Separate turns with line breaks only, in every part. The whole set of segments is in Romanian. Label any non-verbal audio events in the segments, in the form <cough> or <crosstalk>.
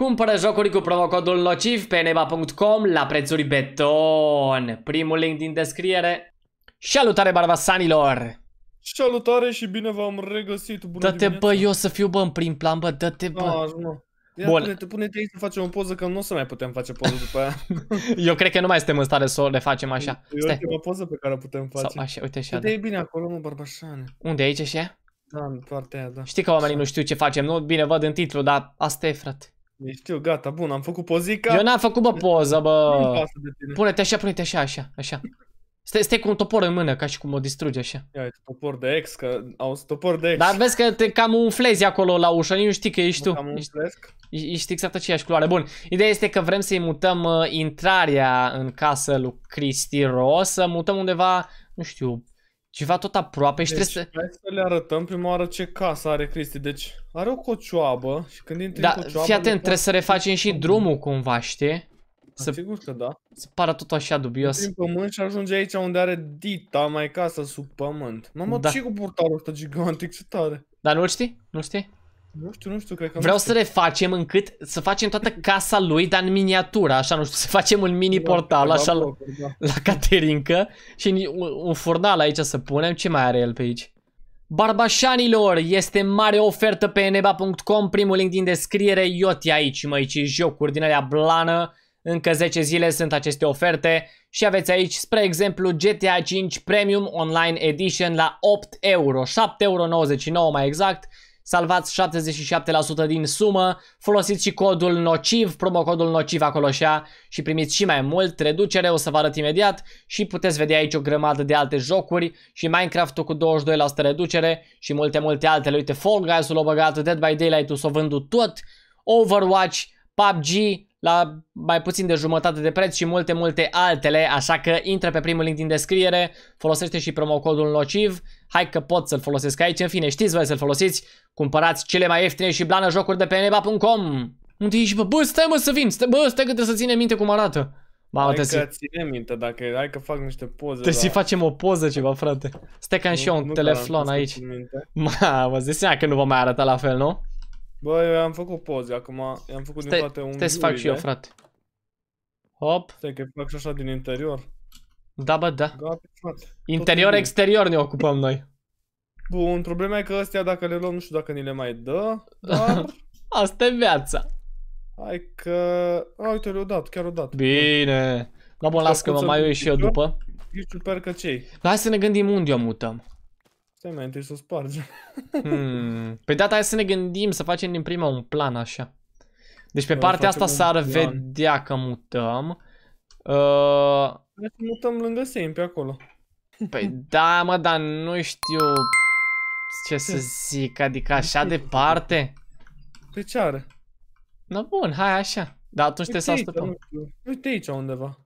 Cumpără jocuri cu promocodul nociv pe neba.com la prețuri beton. Primul link din descriere. Salutare barbasanilor!
Salutare și bine v-am regăsit. Bună Dă-te bă, eu
să fiu bă în prim plan, bă, dă-te bă. Aș, ah, mă. Ia, Bun. Pune-te, pune-te aici să facem o poză, că nu o să mai putem face poză după aia. <laughs> eu cred că nu mai suntem în stare să o le facem așa. E Stai. ultima poză pe care o putem face. Sau așa, uite așa. Uite,
da. e bine acolo, mă, barbașane.
Unde, aici așa? Da, în partea aia, da. Știi că oamenii nu știu ce facem, nu? Bine, văd în titlu, dar asta e, frate nu știu, gata, bun, am făcut pozica. Eu n-am făcut, bă, poză, bă. Pune-te așa, pune-te așa, așa, așa. Stai, stai cu un topor în mână, ca și cum o distrugi așa.
Ia, e topor de ex, că au
topor de ex. Dar vezi că te cam umflezi acolo la ușă, nu știi că ești tu. Cam ești, ești exact aceeași culoare. Bun, ideea este că vrem să-i mutăm uh, intrarea în casă lui Cristi Ro, să mutăm undeva, nu știu, ceva tot aproape și deci, trebuie
să... Hai să le arătăm prima oară ce casă are Cristi. Deci are o cocioabă și când intri da, cocioabă... fii atent, trebuie să
refacem și drumul cumva, știi? Da, să... Sigur că da. Se pară tot așa dubios. Prin
pământ și ajunge aici unde are Dita, mai casa sub pământ. Mamă, da. ce cu portalul ăsta gigantic,
ce tare. Dar nu-l știi? Nu știi? Nu știu, nu știu, cred că Vreau să le facem încât să facem toată casa lui, dar în miniatură, așa, nu știu, să facem un mini da, portal, da, așa, da, la, da. la Caterinca și un, un furnal aici să punem. Ce mai are el pe aici? Barbașanilor, este mare ofertă pe eneba.com, primul link din descriere, ioti aici, măici, jocuri din alea blană, încă 10 zile sunt aceste oferte și aveți aici, spre exemplu, GTA 5 Premium Online Edition la 8 euro, 7,99 euro mai exact, salvați 77% din sumă, folosiți și codul NOCIV, promocodul NOCIV acolo așa și primiți și mai mult, reducere, o să vă arăt imediat și puteți vedea aici o grămadă de alte jocuri și Minecraft-ul cu 22% reducere și multe multe altele, uite Fall Guys-ul o a băgat, Dead by Daylight-ul s o vândut tot, Overwatch, PUBG, la mai puțin de jumătate de preț și multe, multe altele, așa că intră pe primul link din descriere, folosește și promocodul nociv, hai că pot să-l folosesc aici, în fine, știți voi să-l folosiți, cumpărați cele mai ieftine și blană jocuri de pe neba.com. Unde ești, bă? Bă, stai mă să vin, stai, bă, stai că trebuie să ține minte cum arată. Mamă, hai că
ține minte, dacă hai că fac niște poze. Trebuie la... Da. să facem
o poză ceva, frate. Stai că am și eu un telefon aici. <laughs> Mamă, îți seama că nu vă mai arăta la fel, nu?
Bă, eu am făcut poze acum, i-am făcut stai, din toate unghiurile. Stai să fac și eu, frate. Hop. Stai că fac și așa din interior.
Da, bă, da. Gata, da, frate. Interior, exterior ne ocupăm noi.
Bun, problema e că astea dacă le luăm, nu știu dacă ni le mai dă, dar... <laughs> Asta e viața. Hai că... A, uite, le-o dat, chiar o dat.
Bine. Da, bun, las că mă mai uit și eu după. Ești super că cei. Hai să ne gândim unde o mutăm.
Stai mai întâi să o spargem.
Hmm. Păi data aia să ne gândim, să facem din prima un plan așa. Deci pe Eu partea asta s-ar vedea că mutăm. Uh... să mutăm lângă Sam pe acolo. Păi da, mă, dar nu știu ce să zic, adică așa departe. Pe ce are? Na bun, hai așa.
Dar atunci Uite trebuie să astupăm. Uite aici undeva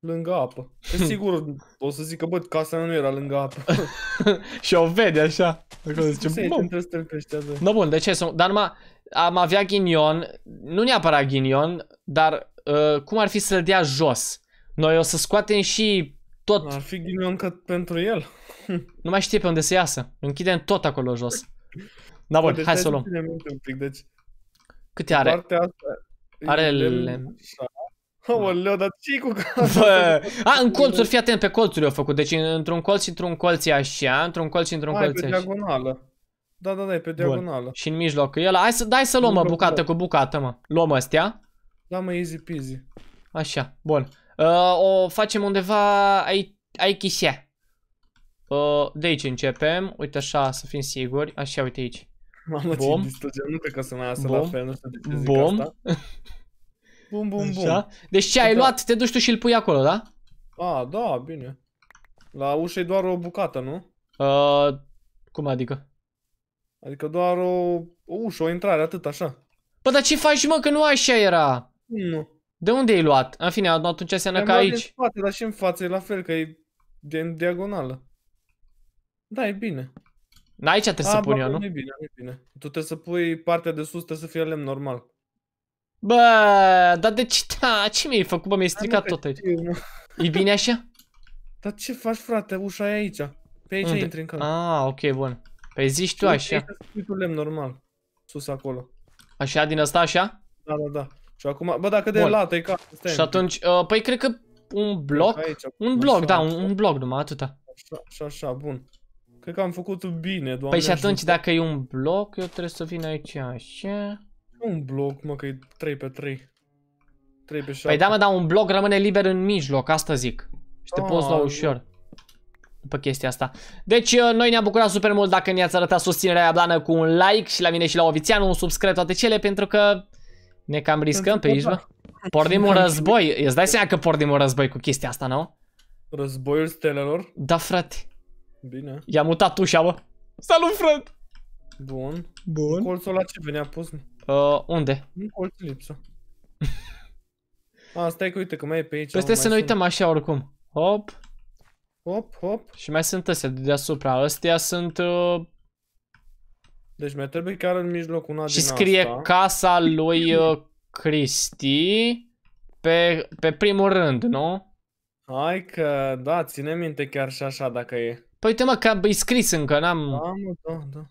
lângă apă. Că <laughs>
sigur o să zic că bă, casa nu era lângă apă. <laughs> și o vede așa. Acolo zice, bă, să No, bun, de ce? Sunt... Dar numai am avea ghinion, nu neapărat ghinion, dar uh, cum ar fi să-l dea jos? Noi o să scoatem și tot... Ar fi ghinion ca pentru el. <laughs> nu mai știe pe unde să iasă. Închidem tot acolo jos. Da, bun, păi, deci hai să o luăm. Pic, deci, Câte are?
Partea asta are Aoleo, dar ce cu <laughs>
Bă, a, în colțuri, fii atent, pe colțuri au făcut. Deci într-un colț și într-un colț e așa, într-un colț și într-un colț e așa. diagonală.
Da, da, da, e pe diagonală. Bun.
Și în mijloc e ăla. Hai să, dai să luăm, mă, bucată cu bucată, mă. Luăm astea. Da, mă, easy peasy. Așa, bun. Uh, o facem undeva aici, aici. Uh, de aici începem. Uite așa, să fim siguri. Așa, uite aici. Mamă, ce distrugem. Nu cred că o să mai iasă la fel, nu știu de ce zic Bom. asta. <laughs> Bum, bum, Așa? Deci ce ai luat, te duci tu și îl pui acolo, da?
A, da, bine. La ușă e doar o bucată, nu?
A, uh, cum adică? Adică doar o, o ușă, o intrare, atât, așa. Bă, dar ce faci, mă, că nu așa era? Nu. De unde ai luat? În fine, atunci înseamnă că aici. Din
spate, dar și în față e la fel, că e din diagonală.
Da, e bine. Aici trebuie A, să pun eu, nu? Nu e
bine, nu e bine. Tu trebuie să pui partea de sus, trebuie să fie lemn normal.
Bă, dar de ce, da, ce mi-ai făcut, bă, mi-ai stricat tot aici. E bine așa? Dar ce faci, frate? Ușa e aici. Pe aici Unde? intri încă. A, Ah, ok, bun. Păi zici tu așa. Aici
lemn normal. Sus acolo.
Așa, din asta așa? Da, da, da. Și acum, bă, dacă de lată e ca... Și atunci, uh, păi cred că un bloc? Aici, un bloc, așa, da, un, un bloc numai, atâta. Așa,
așa, așa, bun. Cred că am făcut bine, doamne Păi și atunci, ajută.
dacă e un bloc, eu trebuie să vin aici așa. Un bloc, mă, că e 3 pe 3. 3 pe 7. Păi da, mă, dar un bloc rămâne liber în mijloc, asta zic. Și te poți lua ușor după chestia asta. Deci uh, noi ne-am bucurat super mult dacă ne-ați arătat susținerea aia blană cu un like și la mine și la Ovițianu, un subscribe, toate cele, pentru că ne cam riscăm pe aici, bă. Pornim un război. Îți dai seama că pornim un război cu chestia asta, nu? Războiul stelelor? Da, frate. Bine. I-a mutat ușa, bă. Salut, frate!
Bun. Bun. Colțul ăla ce venea pus? -mi? Uh, unde? În colț lipsă. A, stai că uite că mai e pe aici. Păi să ne uităm așa oricum. Hop. Hop, hop.
Și mai sunt astea de deasupra. Astea sunt... Uh...
Deci mai trebuie chiar în mijloc una și din scrie asta. casa
lui uh, Cristi pe, pe primul rând, nu? Hai că,
da, ține minte chiar și așa dacă e.
Păi uite mă, că e scris încă, n-am... Da, mă, da, da.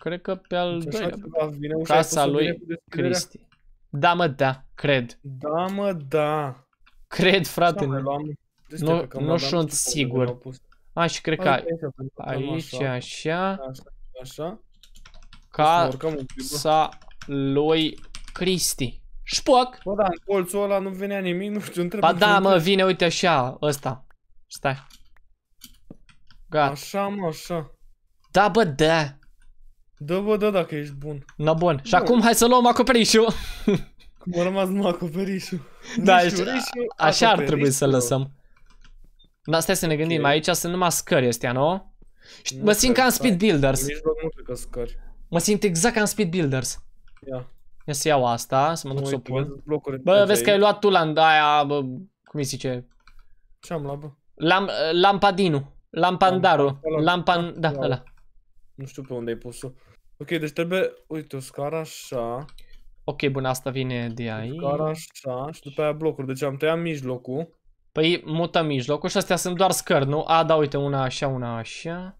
Cred că pe al deci doilea. Vine ușa Casa lui Cristi.
Da, mă, da, cred. Da,
mă, da. Cred, frate. Deci nu, nu sunt sigur.
A, și cred că aici, așa. Așa. Casa lui Cristi.
Șpoc! Bă, da, în colțul ăla nu venea nimic, nu știu, întreb. Ba da, mă, vine,
uite așa, ăsta. Stai. Gata. Așa, mă, așa. Da, bă, da. Da, bă, da, dacă ești bun. Na bun. Și acum hai să luăm acoperișul.
Cum a rămas numai acoperișul. <laughs> Da, deci, așa ar trebui să lăsăm.
Da, stai să ne gândim, aici sunt numai scări astea, nu? mă simt ca în Speed Builders. Mă simt exact ca în Speed Builders. Ia. Ia să iau asta, să mă duc să o pun. Bă, vezi că ai luat tu la aia, bă, cum îi zice? Ce-am luat, bă? Lam, lampadinu, lampandaru, lampan, da, ăla. Nu știu pe unde ai pus-o. Ok, deci trebuie, uite, o scară așa. Ok, bun, asta vine de aici. O scară așa și după aia blocuri. Deci am tăiat mijlocul. Păi mutăm mijlocul și astea sunt doar scări, nu? A, da, uite, una așa, una așa.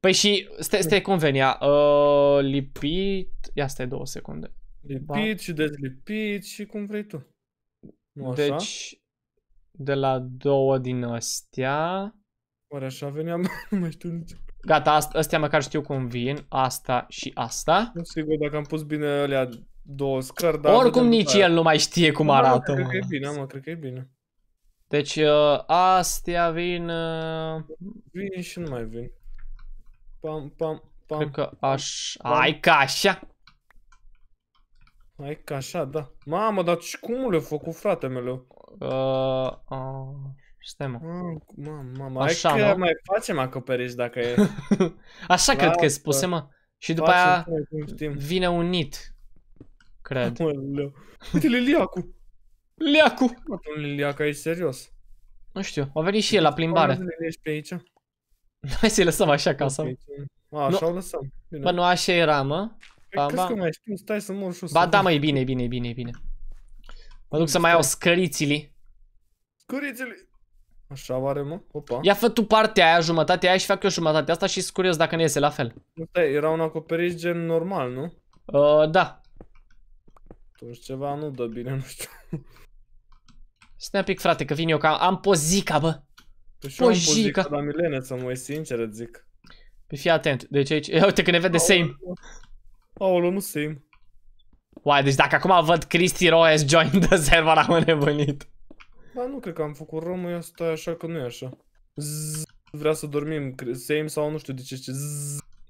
Păi și, stai, stai cum venia, Uh, lipit... Ia stai două secunde. Lipit ba.
și dezlipit și cum vrei tu. Nu așa? Deci,
de la două din astea... Oare așa veneam? <laughs> nu mai știu nici. Gata, astea măcar știu cum vin. Asta și asta. Nu sigur dacă am pus bine alea două scări, dar... Oricum nici el nu mai știe cum da, arată, mă. Cred că
e bine, mă, cred că e bine. Deci, uh,
astea vin... Uh, vin și nu mai vin. Pam, pam, pam. Cred că așa... Ai ca așa! Ai
ca așa, da. Mamă, dar cum le-a făcut fratele meu? Uh, uh. Stai mă. Mm, mamă, mamă, Așa, mă. mai facem acoperiș dacă e. <laughs> Așa La cred că spuse, mă. Și după aia
vine un nit. Cred. Uite, Liliacu. Liliacu. Mă, un Liliacu, ești serios. Nu știu, a venit și el la plimbare. Ești pe aici? <laughs> Hai să-i lăsăm așa ca să... Așa o
lăsăm. Bine. Bă, nu
așa era, mă. Păi, ba, ba. că mai
știu, stai să mor jos. Ba da, mă, e bine,
e bine, e bine, e bine. Mă duc să mai iau scărițile.
Scărițile! Așa oare, mă? Opa.
Ia fă tu partea aia, jumătatea aia și fac eu jumătatea asta și curios dacă ne iese la fel.
Stai, era un acoperiș gen normal, nu? Uh, da. Atunci ceva nu dă bine, nu știu.
Stai un pic, frate, că vin eu, ca am pozica, bă.
Păi și pozica. am pozica,
dar Milene, să mă sincer, îți zic. Păi fii atent, deci aici, ia uite că ne vede Aoleu. same. Aolo, nu same. Uai, deci dacă acum văd Cristi Roes join the server, am nebunit.
Ba, nu cred că am făcut romul asta, așa că nu e așa. Zzz, vrea să dormim, same sau nu știu de ce ce.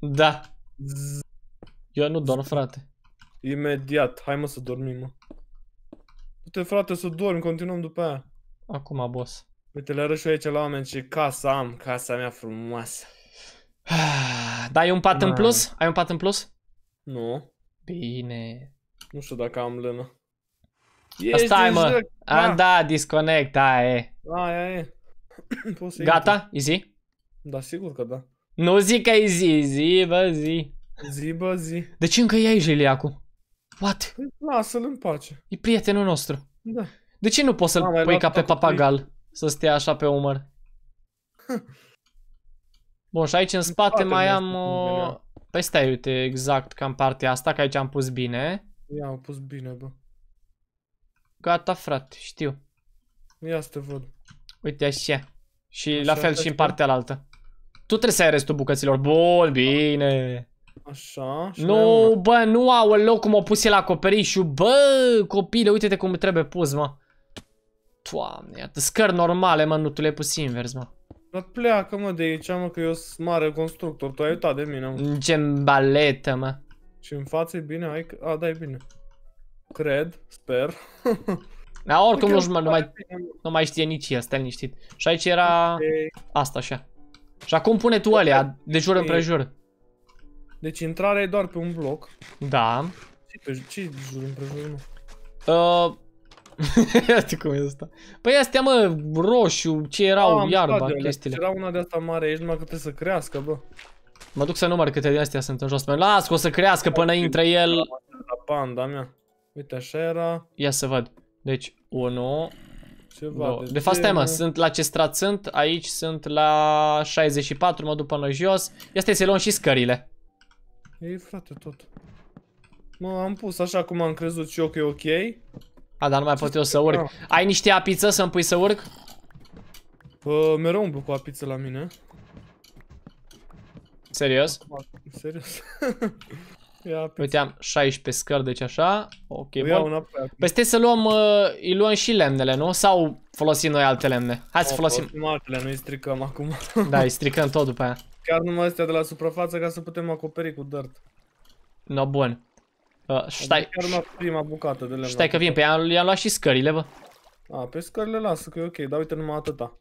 Da. Zzz. Eu nu dorm, frate. Imediat, hai mă să dormim, mă. Uite, frate, să dormi, continuăm după aia. Acum, boss. Uite, le arăt și eu aici la oameni ce casa am, casa mea frumoasă.
<sighs> Da, ai un pat Man. în plus? Ai un pat în plus? Nu. Bine. Nu știu dacă am lână. Yes, Asta mă. Da. Am da. dat disconnect, aia da, e. Aia da, e. <clears throat> Gata? Easy? Da, sigur că da. Nu zic că e zi, zi bă zi. Zi bă zi. De ce încă iai jeliacul? What? Păi, lasă-l în pace. E prietenul nostru. Da. De ce nu poți să-l da, pui ca pe papagal? Pui. Să stea așa pe umăr. <laughs> Bun, și aici în spate în mai am o... Uh, păi stai, uite, exact, cam partea asta, că aici am pus bine.
Ia, am pus bine,
bă. Gata, frate, știu. Ia să te văd. Uite așa. Și așa, la fel și în partea alaltă. Tu trebuie să ai restul bucăților. Bun, bine. Așa. Și nu, bă, nu au loc cum o pus el acoperișul. Bă, copile, uite-te cum trebuie pus, mă. Doamne, iată, scări normale, mă, nu tu le-ai pus invers, mă.
Dar pleacă, mă, de aici, mă, că eu sunt mare constructor, tu ai uitat de
mine, mă. Gembaletă, mă.
Și în față e bine, ai... A, da, e bine.
Cred, sper. <laughs> Da, oricum nu, nu, mai, nu mai știe nici el, stai liniștit. Și aici era okay. asta așa. Și acum pune tu alea de jur împrejur.
Deci intrarea e doar pe un bloc.
Da. Ce, e de jur împrejur
Uh, Iată <laughs> cum e asta. Păi astea, mă, roșu,
ce erau, A, iarba, chestiile. Era
una de asta mare aici, numai că trebuie să crească, bă.
Mă duc să număr câte din astea sunt în jos. Las că o să crească până intră el. La panda mea. Uite, așa era. Ia să vad. Deci, 1, ceva. Două. Deci de fapt, stai mă, sunt la ce strat sunt, aici sunt la 64, mă duc până jos. Ia stai să luăm și scările. Ei,
frate, tot. Mă, am pus așa cum am crezut și eu
că e ok. A, dar nu mai pot eu să urc. Ah. Ai niște apiță să-mi pui să urc? Pă, mereu umblu cu apiță la mine. Serios?
Serios. <laughs> Ia,
Uite, am 16 scări, deci așa. Ok, bun. Iau Peste păi să luăm, uh, îi luăm și lemnele, nu? Sau folosim noi alte lemne? Hai să să folosim. Folosim altele, îi stricăm acum. <laughs> da, îi stricăm tot după aia.
Chiar numai astea de la suprafață ca să putem acoperi cu dirt.
No, bun. Uh, stai. Adică
chiar numai prima bucată de lemn. Stai că vin, pe
i-am luat și scările, bă.
A, pe scările lasă că e ok, dar uite numai atâta.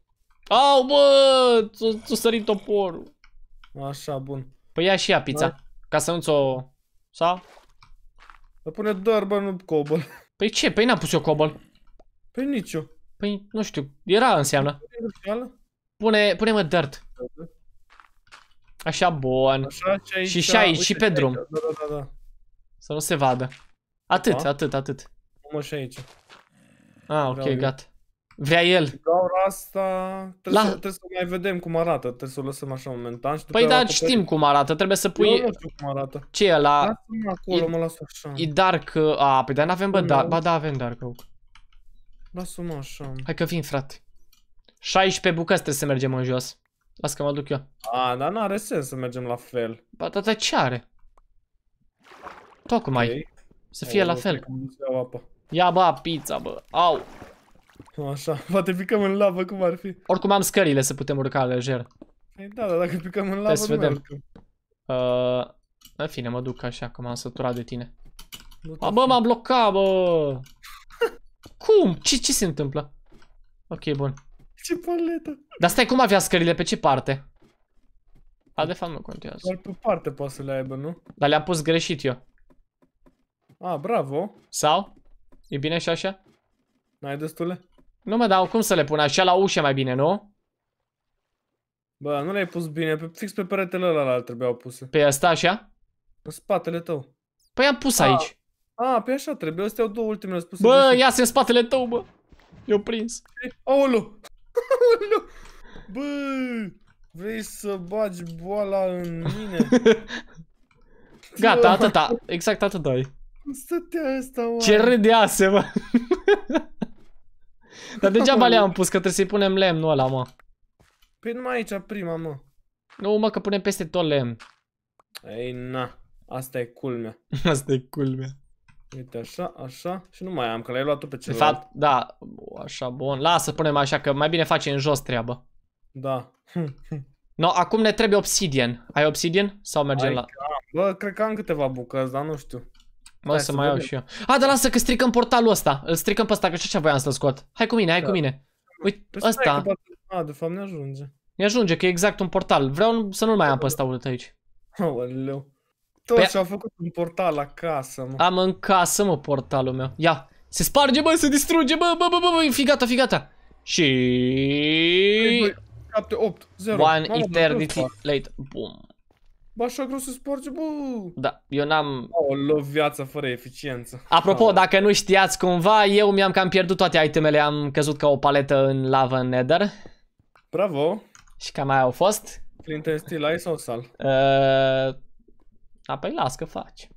Au, bă, ți-a sărit toporul. Așa, bun.
Păi ia și ea pizza, da? ca să nu ți-o... Sau? Dar pune doar nu cobol. Păi ce? Păi n-am pus eu cobol. Păi nici eu. Păi nu știu. Era înseamnă. Pune, pune mă dirt. Așa bun. Așa, și, aici, și, aici, uite, și pe aici, drum. Da,
da, da. da.
Să nu se vadă. Atât, da? atât, atât. Mă și aici. Ah, ok, gata. Vrea el.
Gaura asta trebuie, La... să, trebuie să mai vedem cum arată, trebuie să o lăsăm așa momentan. Și păi da, acoperi... știm cum arată, trebuie să pui... Eu nu
știu cum arată. Ce e la... Lasă-mă
acolo, e... mă las așa. E
dark, uh, a, păi dar n-avem, bă, da, ba da, avem dark oak.
Lasă-mă așa.
Hai că vin, frate. 16 bucăți trebuie să mergem în jos. Las că mă duc eu. A, dar n-are sens să mergem la fel. Ba, dar da, ce are? Tocmai. Okay. Să fie Ai, la fel. Ia, bă, pizza, bă. Au. Așa, poate picăm în lavă cum ar fi. Oricum am scările să putem urca lejer. Ei, păi da, dar dacă picăm în lavă vedem. Uh, în fine, mă duc așa, că m-am săturat de tine. A, bă, m-am blocat, bă! cum? Ce, ce se întâmplă? Ok, bun. Ce paletă! Dar stai, cum avea scările? Pe ce parte? A, de fapt nu contează. Doar pe parte poate să le aibă, nu? Dar le-am pus greșit eu. A, bravo! Sau? E bine și așa? N-ai destule? Nu mă dau cum să le pun așa la ușă mai bine, nu?
Bă, nu le-ai pus bine, pe, fix pe peretele ăla trebuiau puse.
Pe asta așa? În spatele tău. Păi am pus a, aici. A, pe așa trebuie, astea
au două ultimele spuse. Bă, iasă în spatele tău, bă. Eu prins. Aolo! Aolo! Bă! Vrei să bagi boala în mine? <laughs> Gata, atâta.
Exact atâta ai.
Stătea asta, oare. Ce
râdease, bă. <laughs> Dar degeaba <laughs> le-am pus, că trebuie să-i punem lemnul ăla, mă. Păi numai aici, prima, mă. Nu, mă, că punem peste tot lemn.
Ei, na. Asta e culmea. <laughs>
Asta e culmea.
Uite, așa, așa.
Și nu mai am, că l-ai luat tu pe celălalt. De fapt, da. Așa, bun. Lasă, punem așa, că mai bine face în jos treabă. Da. <laughs> No, acum ne trebuie obsidian. Ai obsidian? Sau mergem Ai, la...
Bă, cred că am câteva bucăți, dar nu știu.
Mă, să, să mai vedem. și eu. A, dar lasă că stricăm portalul ăsta. Îl stricăm pe ăsta, că și așa voiam să-l scot. Hai cu mine, hai da. cu mine. Păi Uite, păi ăsta.
A, de fapt ne ajunge.
Ne ajunge, că e exact un portal. Vreau să nu-l mai am pe ăsta urât aici. Aoleu. Toți păi... și-au făcut un portal acasă, mă. Am în casă, mă, portalul meu. Ia, se sparge, bă, se distruge, bă, bă, bă, bă, bă, fi gata, fi gata. Și...
7, 8, 0. One eternity
later. Boom.
Așa grosul sparge, bă! Da, eu n-am... O, lo viața fără eficiență.
Apropo, da. dacă nu știați cumva, eu mi-am cam pierdut toate itemele, am căzut ca o paletă în lava, în nether. Bravo! Și cam mai au fost.
Flint and steel ai sau sal?
Uh... Apoi las că faci.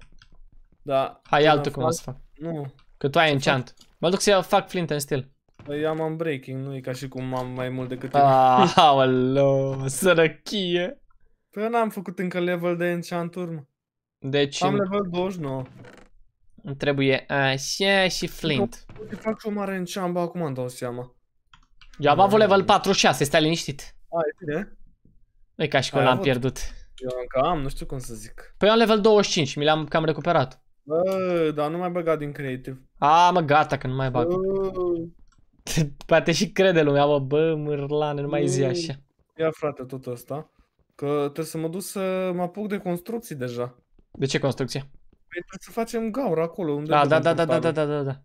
Da. Hai altul cum o să fac. Nu. Că tu ai enchant. Fac... Mă duc să fac flint and steel. Păi am breaking, nu e ca și cum am mai mult decât tine. Aoleu, <laughs>
sărăchie. Păi eu n-am făcut încă level de enchant urmă. Deci... Am level 29.
Îmi trebuie așa și flint. Te fac o mare enchant, bă, acum îmi dau seama. Eu am avut level 46, stai liniștit.
A, ah, e bine.
e ca și cum l-am pierdut.
Eu încă am, nu știu
cum să zic. Păi am level 25, mi l-am cam recuperat.
Bă, dar nu mai băga din creative.
A, mă, gata că nu mai bag. <laughs> Poate și crede lumea, bă, bă, mârlane, nu mai zi așa.
Ia frate tot ăsta. Că trebuie să mă duc să mă apuc de
construcții deja. De ce construcție?
Păi trebuie să facem gaură acolo unde... Da, da, da, da, da, da, da, da, da.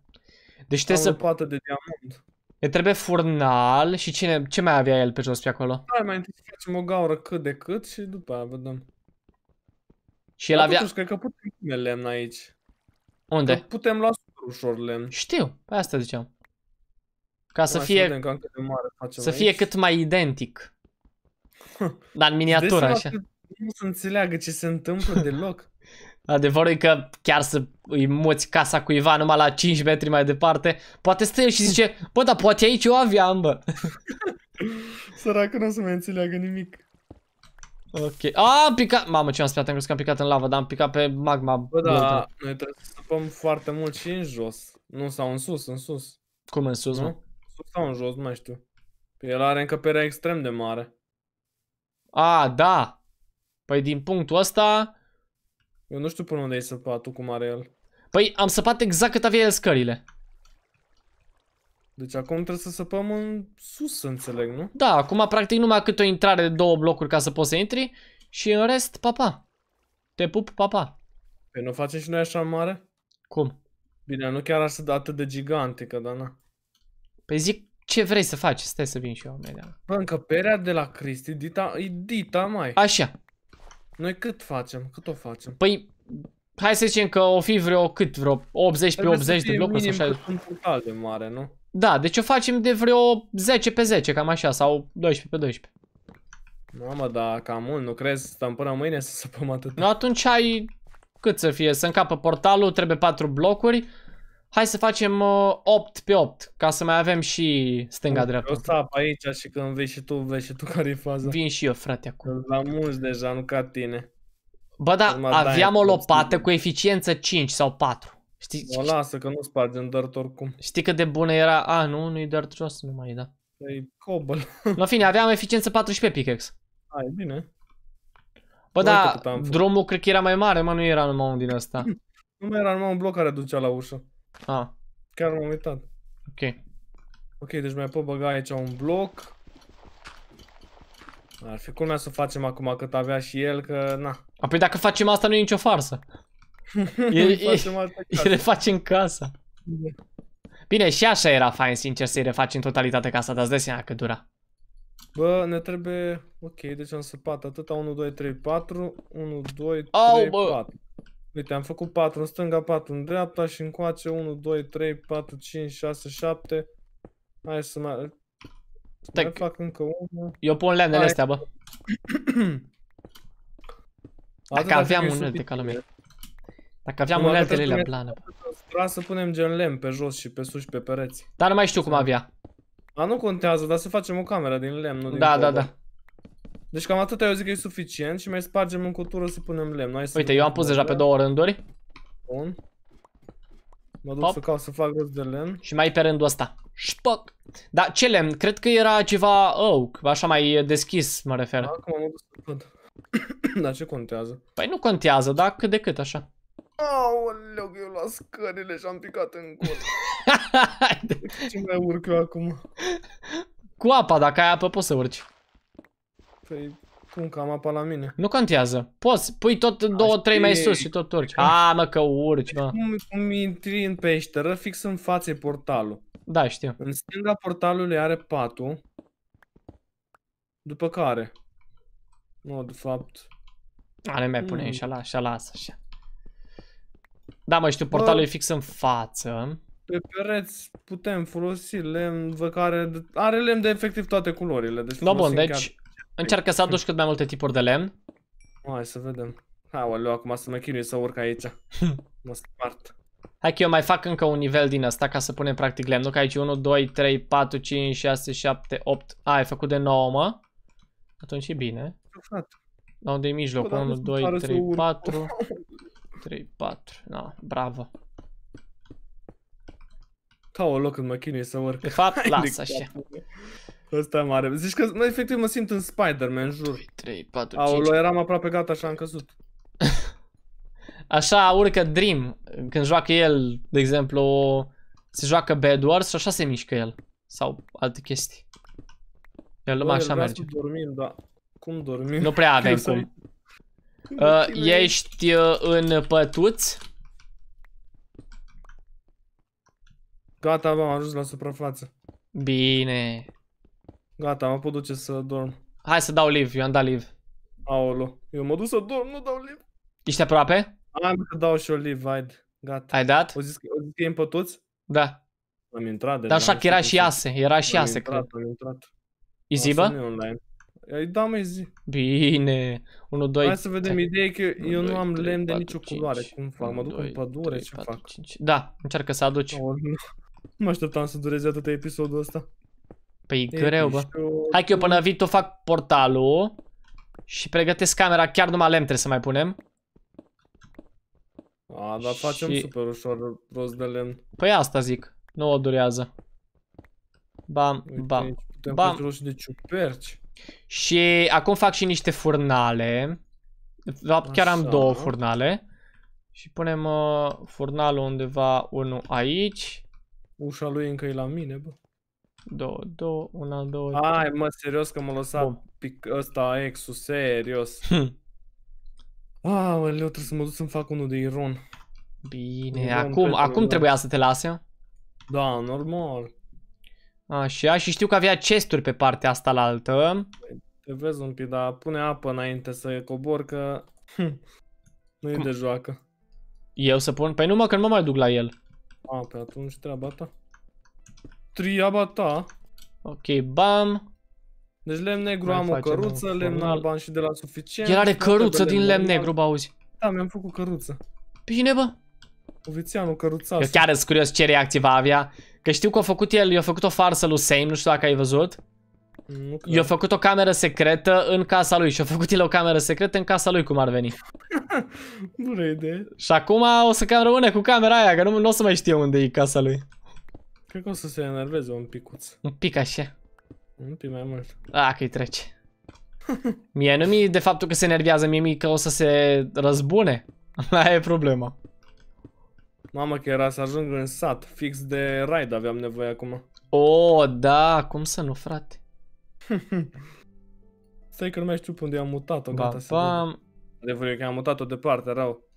Deci trebuie să... pată de diamant.
E trebuie furnal și cine, ce mai avea el pe jos pe acolo?
Da, mai întâi să facem o gaură cât de cât și după aia vedem.
Și el Dar avea... Totuși, cred că
putem pune lemn aici. Unde? Că putem lua ușor lemn.
Știu, pe asta ziceam. Ca să fie... Să fie cât mai identic. <laughs> Dar în miniatură, așa.
Nu să înțeleagă ce se
întâmplă deloc. Adevărul e că chiar să îi muți casa cuiva numai la 5 metri mai departe, poate stă el și zice, bă, dar poate aici eu aveam, bă.
<laughs> Săracul nu o să mai înțeleagă nimic.
Ok. A, am picat... Mamă, ce am spiat, am crezut că am picat în lava, dar am picat pe magma. Bă, da,
noi trebuie să stăpăm foarte mult și în jos. Nu, sau în sus, în sus. Cum în sus, nu? mă? Sus sau în jos, nu mai știu. el are încăperea extrem de mare. A, da. Păi din punctul ăsta... Eu nu
știu până unde ai săpat tu cum are el. Păi am săpat exact cât avea el scările.
Deci acum trebuie să săpăm în sus, să înțeleg, nu?
Da, acum practic numai cât o intrare de două blocuri ca să poți să intri și în rest, papa. Pa. Te pup, papa. Pa.
Păi nu facem și noi așa mare? Cum? Bine, nu chiar așa de atât de gigantică, dar na. Păi zic
ce vrei să faci? Stai să vin și eu, Amelia.
Bă, încăperea de la Cristi, Dita, e Dita, mai. Așa. Noi cât facem? Cât o facem?
Păi, hai să zicem că o fi vreo, cât, vreo 80 pe 80 de blocuri sau așa.
Sunt total de mare, nu?
Da, deci o facem de vreo 10 pe 10, cam așa, sau 12 pe 12. Mamă, da, cam mult, nu crezi? Stăm până mâine să săpăm atât. Nu, atunci ai... Cât să fie? Să încapă portalul, trebuie 4 blocuri, Hai să facem uh, 8 pe 8, ca să mai avem și stânga-dreapta. Eu stap aici și când vei și tu, vei și tu care e faza. Vin și eu, frate, acum. La mulți deja, nu ca tine. Bă, da, da, aveam o lopată cu eficiență 5 sau 4. Știi, o lasă, că nu sparge
în dirt oricum.
Știi cât de bună era? A, nu, nu-i dirt jos, numai, da. Păi, cobăl La <laughs> fine, aveam eficiență 14 pickaxe. Hai, bine. Bă,
Bă da, drumul
cred că era mai mare, mă, nu era numai un din ăsta. <clears throat>
Nu mai era numai un bloc care ducea la ușă. A. Ah. Chiar m-am uitat. Ok. Ok, deci mai pot băga aici un bloc. Ar fi culmea să facem acum cât avea și el, că na. A, păi
dacă facem asta nu e nicio farsă. <laughs> El, facem asta le face în casa. Bine, și așa era fain, sincer, să-i refaci în totalitate casa, dar îți dai seama cât dura.
Bă, ne trebuie... Ok, deci am săpat atâta. 1, 2, 3, 4. 1, 2, 3, 4. Uite, am făcut 4 în stânga, 4 în dreapta și încoace 1, 2, 3, 4, 5, 6, 7. Hai să mai, să mai fac încă una. Eu pun lemne astea, bă. Dacă aveam un unelte
ca lumea. Dacă aveam uneltele alea plană.
Vreau să punem gen lemn pe jos și pe sus și pe pereți. Dar nu mai știu cum avea. Dar nu contează, dar să facem o cameră din lemn, nu
da, din Da, da, da.
Deci cam atâta eu zic că e suficient și mai spargem în cutură să punem
lemn. Noi Uite, eu am pus deja pe două rânduri.
Bun. Mă duc Pop. să caut să
fac rost de lemn. Și mai pe rândul ăsta. Spoc. Da, ce lemn? Cred că era ceva oak, așa mai deschis, mă refer. Acum mă duc să văd. <clears throat> da, ce contează? Păi nu contează, dar cât de cât așa.
Aoleu, eu luat scările și am picat în gol.
<laughs> ce mai urc eu acum? Cu apa, dacă ai apă poți să urci.
Păi, pun cam apa la mine.
Nu contează. Poți, pui tot 2-3 mai sus și tot urci. A, ah, mă, că urci, mă.
Cum, cum intri în peșteră, fix în față e portalul. Da, știu. În stânga portalului are patul.
După care? Nu, de fapt... Are mai pune mm. și ala, și lasă așa. Da, mă, știu, portalul Bă, e fix în față.
Pe pereți putem folosi lemn, vă care are lemn de efectiv toate culorile.
Deci no, da, bun, deci chiar... Încearcă să aduci cât mai multe tipuri de lemn. Hai să vedem.
Aoleu, acum să mă chinui să urc aici. <laughs> mă spart.
Hai că eu mai fac încă un nivel din asta ca să punem practic lemn Nu că aici 1, 2, 3, 4, 5, 6, 7, 8. A, ai făcut de 9, mă. Atunci e bine. La unde e mijloc? 1, 2, 3, 4. 3, 4. Na, bravo.
Ca o loc când mă chinui să urc. De fapt, <laughs> lasă așa. Ăsta mare. Zici
că, mă, efectiv mă simt în Spider-Man, jur. 2, 3, 4, Aolo, 5.
eram aproape gata, și am căzut. <laughs>
Așa urcă Dream, când joacă el, de exemplu, se joacă Bad Wars și așa se mișcă el. Sau alte chestii. El lumea așa merge.
dormim, da. Cum dormim? Nu prea <laughs> avem cum.
<laughs> Uh, ești uh, în pătuț? Gata, am ajuns la suprafață. Bine. Gata, mă
pot duce să dorm.
Hai să dau live, eu am dat live. Aolo, eu mă duc să dorm,
nu dau live. Ești aproape? Am să dau și o live, hai. Gata. Ai dat? O zis că, o zis că e Da. Am intrat de Dar așa că era și iase, era și iase, cred. Am intrat, E Ai Da, mai zi.
Bine. 1, 2, Hai să vedem.
Ideea e că eu nu am lemn de nicio culoare. Cum fac? Mă duc în pădure, ce fac? Da,
încearcă să aduci.
Nu <laughs> mă așteptam să dureze atâta episodul ăsta.
Păi e deci greu, bă. Hai că eu până vin tot fac portalul și pregătesc camera, chiar numai lemn trebuie să mai punem.
A, dar și... facem super ușor rost de lemn.
Păi asta zic, nu o durează. Bam, Uite, bam, putem bam. și de ciuperci. Și acum fac și niște furnale. Chiar Așa. am două furnale. Și punem uh, furnalul undeva, unul aici. Ușa lui încă e la mine, bă. Două, două, una, două... Ai,
mă, serios că m-a lăsat Bun. pic ăsta ex serios. <laughs> Hm. Aoleu, trebuie să mă duc să-mi fac unul de iron. Bine, iron acum, acum trebuia să
te lase? Da, normal. Așa, și știu că avea chesturi pe partea asta la
altă. Te vezi un pic, dar pune apă înainte să cobor, că
hm, nu e de joacă. Eu să pun? Păi nu că nu mă mai duc la el.
A, pe atunci treaba ta
triaba ta. Ok, bam.
Deci lemn negru am o căruță, lemn alb am și de la suficient. El are căruță din lemn negru, bă, auzi. Da, mi-am făcut căruță. Bine, bă. Ovițeanu, căruțaș. Eu
chiar sunt curios ce reacție va avea. Că știu că a făcut el, i-a făcut o farsă lui Same, nu știu dacă ai văzut. I-a făcut o cameră secretă în casa lui și a făcut el o cameră secretă în casa lui, cum ar veni.
<laughs> Bună idee.
Și acum o să cam rămâne cu camera aia, că nu, nu o să mai știu unde e casa lui. Cred că o să se enerveze un picuț. Un pic așa. Un pic mai mult. A, că-i trece. mie nu mi de faptul că se enervează, mie mi că o să se răzbune. <laughs> Aia e problema.
Mamă că era să ajung în sat, fix de raid aveam nevoie acum.
O, da, cum să nu, frate? <laughs> Stai că nu mai știu unde am mutat-o, gata
să vreo că am mutat-o
departe, rău.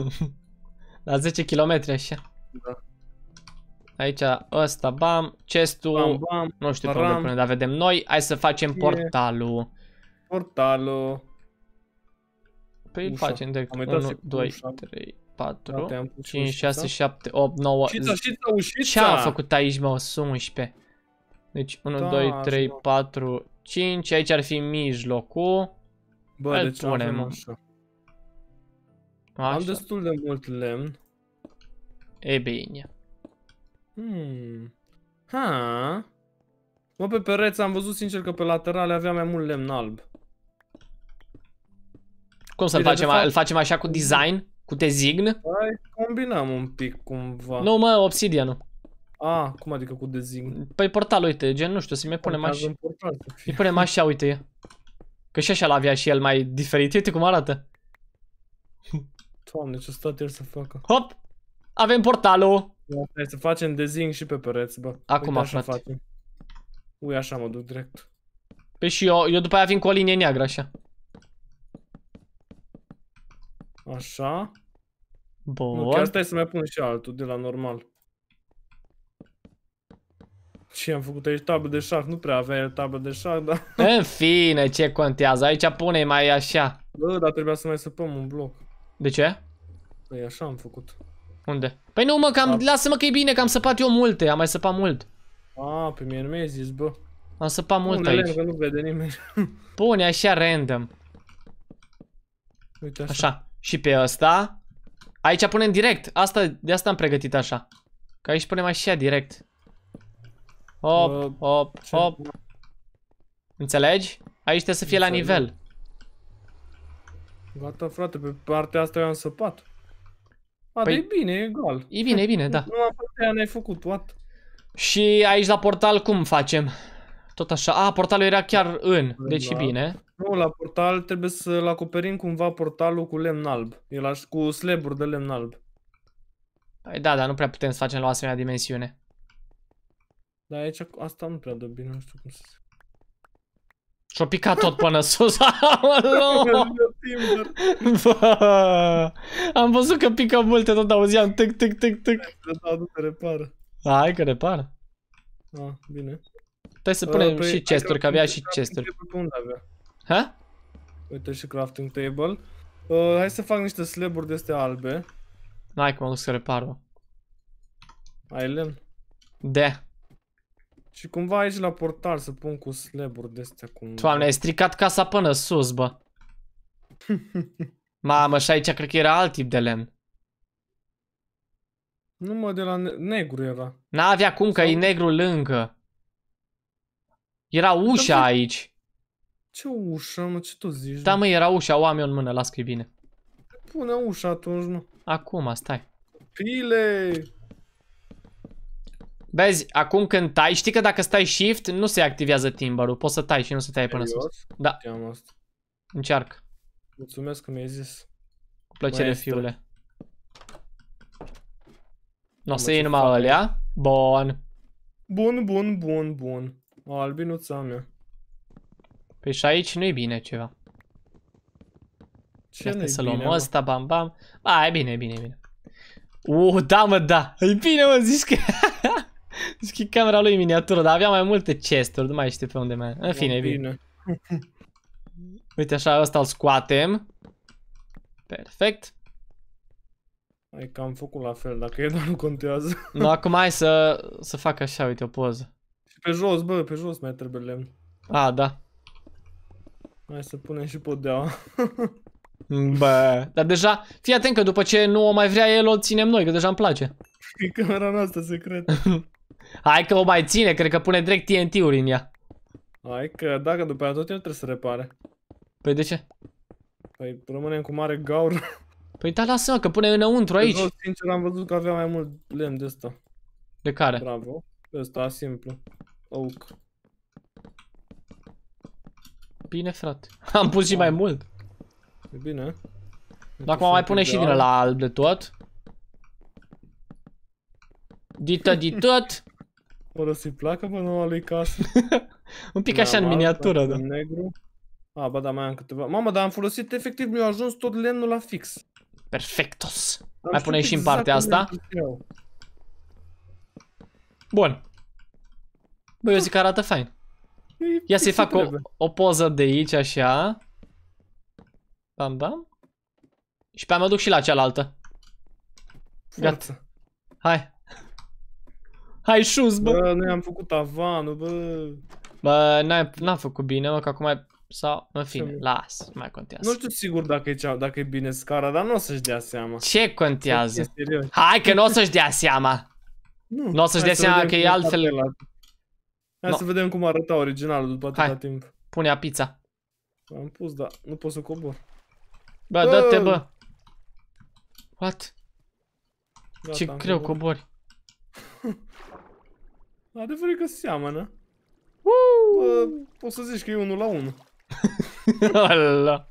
<laughs> La 10 km așa. Da. Aici ăsta, bam, chestul, bam, bam, nu știu pe unde pune, dar vedem noi. Hai să facem portalul.
Portalul. Păi facem de 1, 2, 3, 4, 5, 6, 7, 8, 9, 10. Ce am făcut
aici, mă, 11? Deci 1, 2, 3, 4, 5, aici ar fi mijlocul. Bă, de deci ce punem. Așa. Am destul de mult lemn. E bine.
Hmm. Ha. Mă, pe pereți am văzut sincer că pe laterale avea mai mult lemn alb.
Cum să-l facem? Fapt... Îl facem așa cu design? Cu design? Hai, combinăm
un pic cumva. Nu, mă, obsidianul. A, ah, cum adică cu design?
Păi portal, uite, gen, nu știu, să-i mai punem așa. Îi punem așa, uite. Că și așa l-avea și el mai diferit. Uite cum arată.
Doamne, ce stat el să facă.
Hop! Avem portalul!
Stai să facem de zing și pe pereți, bă. Acum Uite, așa frate. facem. Ui, așa mă duc direct.
Pe păi și eu, eu după aia vin cu o linie neagră, așa. Așa. Bun. Nu, chiar stai
să mai pun și altul de la normal. Și am făcut aici tablă de șah, nu prea avea el tablă de șah, dar...
<laughs> În fine, ce contează, aici pune mai așa.
Bă, dar trebuia să mai săpăm
un bloc. De ce?
Păi așa am făcut.
Unde? Păi nu mă, cam, da. lasă-mă că e bine, că am săpat eu multe, am mai săpat mult.
A, pe mine nu mi-ai zis, bă.
Am săpat mult Unele aici.
Că nu vede nimeni.
Pune <laughs> așa random. Uite așa. așa. Și pe ăsta. Aici punem direct. Asta, de asta am pregătit așa. Că aici punem așa direct. Hop, uh, hop, ce? hop. Înțelegi? Aici trebuie să fie Înțeleg. la nivel. Gata, frate, pe partea asta eu am săpat. A, păi, e deci bine, e gol. E bine, e bine, da. Nu
am putea, ne-ai făcut, what?
Și aici la portal cum facem? Tot așa. A, portalul era chiar în, deci da. e bine.
Nu, la portal trebuie să-l acoperim cumva portalul
cu lemn alb. El aș, cu sleburi de lemn alb. Păi da, dar nu prea putem să facem la o asemenea dimensiune.
Da, aici asta nu prea dă bine, nu știu cum să zic.
Și-o picat tot până <laughs> sus. am văzut că pică multe, tot auzeam tic, tic, tic, tic. Da, nu te repară. Hai că repară.
A, ah, bine.
Trebuie să uh, punem păi, și chesturi, că avea și chesturi.
Ha? Uite și crafting table. Uh, hai să fac niște slaburi de astea albe.
Hai că mă duc să repar-o. Ai lemn? Da.
Și cumva aici la portal să pun cu slaburi de astea cum... Doamne, ai stricat casa
până sus, bă. <laughs> Mamă, și aici cred că era alt tip de lemn.
Nu mă, de la ne negru era.
N-avea cum, că Sau... e negru lângă. Era ușa da, aici. Ce ușă, mă, ce tu zici? Da, mă, era ușa, o am eu în mână, las că bine. Pune ușa atunci, mă. Acum, stai. Pile! Vezi, acum când tai, știi că dacă stai shift, nu se activează timbărul. Poți să tai și nu se taie până sus. Da. Încearcă. Mulțumesc că mi-ai zis. Cu plăcere, Mai fiule.
Nu o să iei numai alea.
Bun.
Bun, bun, bun, bun. Albinuța mea.
Păi și aici nu-i bine ceva. Ce nu să luăm asta, bam, bam. Ba, e bine, e bine, e bine. Uh, da, mă, da. E bine, mă, zici că... <laughs> Zic camera lui miniatură, dar avea mai multe chesturi, nu mai știu pe unde mai... În fine, bine. bine. Uite așa, ăsta îl scoatem. Perfect.
E că am făcut la fel, dacă e,
doar nu contează. <laughs> Nu, acum hai să, să fac așa, uite, o poză.
Și pe jos, bă, pe jos mai trebuie lemn.
A, da. Hai să punem și podeaua. <laughs> Bă, dar deja, fii atent că după ce nu o mai vrea el, o ținem noi, că deja îmi place. <laughs> E camera noastră secretă. Hai că o mai ține, cred că pune direct TNT-uri în ea.
Hai că dacă după aia tot el trebuie să repare. Păi de ce? Păi rămânem cu mare
gaur. Păi da, lasă că pune înăuntru aici. Eu,
sincer, am văzut că avea mai mult lemn de ăsta. De care? Bravo. Ăsta, simplu. Oak.
Bine, frate. <laughs> Am pus și mai mult. E bine. Dacă mai pune și din la alb de tot. Dită, tot.
Fără să-i placă, bă, noua lui <laughs> casă. un pic așa în miniatură, da. Negru. A, ah, ba da, mai am câteva. Mamă, dar am folosit efectiv, mi-a ajuns tot lemnul
la fix. Perfectos. mai pune și exact în partea asta. Bun. Bă, eu zic că arată fain. Ia să-i fac o, o poză de aici, așa. Bam, bam. Și pe aia mă duc și la cealaltă. Gata. Hai. Hai sus,
bă! Bă, noi am făcut tavanul, bă!
Bă, n-am -am făcut bine, mă, că acum mai Sau, în fine, las, mai contează. Nu știu sigur dacă e, cea, dacă e bine scara, dar nu o să-și dea seama. Ce contează? Hai că nu o să-și dea seama!
Nu, nu o să-și dea seama că e altfel... La... Hai no. să vedem cum arăta originalul după atâta Hai.
timp. Pune-a pizza. Am pus, dar nu pot să cobor. Bă, dă-te, bă! What? Gata, Ce greu cobori. <laughs>
Adevărul e că seamănă. Bă, o să zici că e unul la unul.
<laughs> Ala.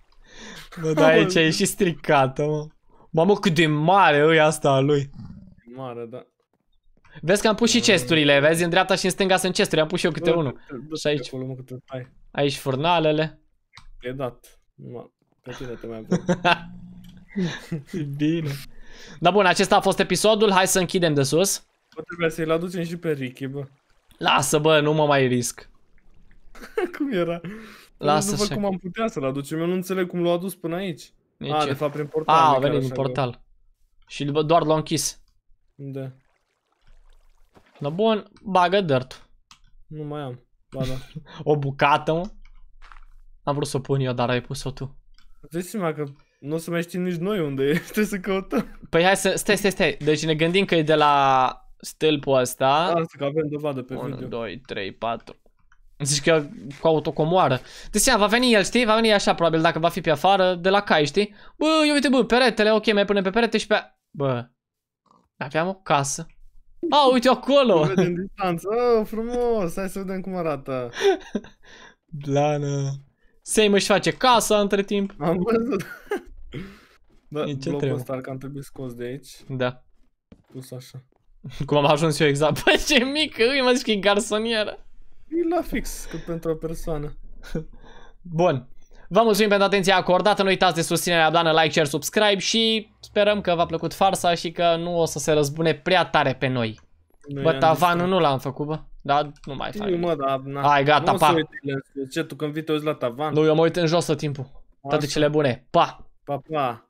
Bă, da, aici e și stricată, mă. Mamă, cât de mare e asta a lui. Mare, da. Vezi că am pus și mm. chesturile, vezi? În dreapta și în stânga sunt chesturi, am pus și eu câte unul. Și aici. Aici furnalele.
E dat. Mă, pe tine te mai
<laughs> Bine. Dar bun, acesta a fost episodul. Hai să închidem de sus.
Bă, trebuie să-i aducem și pe Ricky, bă.
Lasă, bă, nu mă mai risc.
<laughs> cum era? Lasă nu văd cum am putea să-l aducem, eu nu înțeleg cum l-au adus până aici. Nici a, de fapt prin portal. A, a venit din portal.
Și doar l-a închis. Da. Na da, bun, bagă dirt. Nu mai am. Ba da. <laughs> o bucată, mă. Am vrut să o pun eu, dar ai pus-o tu. Vezi, mă că nu o să mai știm nici noi unde e. <laughs> Trebuie să căutăm. Păi hai să... Stai, stai, stai. Deci ne gândim că e de la stâlpul ăsta. Asta că avem dovadă pe 1, video. 2, 3, 4. Zici că cu autocomoară. De deci, seama, va veni el, știi? Va veni așa, probabil, dacă va fi pe afară, de la cai, știi? Bă, eu uite, bă, peretele, ok, mai pune pe perete și pe... Bă, aveam o casă. A, uite acolo! Vedem distanță, oh, frumos, hai să vedem cum arată. Blană. Same își face casa între timp. Am văzut. da, e ce blocul trebuie? ăsta
ar că am trebuit scos de aici. Da. Pus așa.
Cum am ajuns eu exact Păi ce mică, îi mă zici că e garsonieră. E la fix cât pentru o persoană. Bun. Vă mulțumim pentru atenția acordată, nu uitați de susținerea blană, like, share, subscribe și sperăm că v-a plăcut farsa și că nu o să se răzbune prea tare pe noi. noi bă, tavanul nu l-am făcut, bă. Da, nu mai fac. Mă, da, na. Hai, gata, nu pa.
Ce, tu când vii te uiți la tavan? Nu, eu mă uit în
jos tot timpul. Toate cele bune. Pa!
Pa, pa!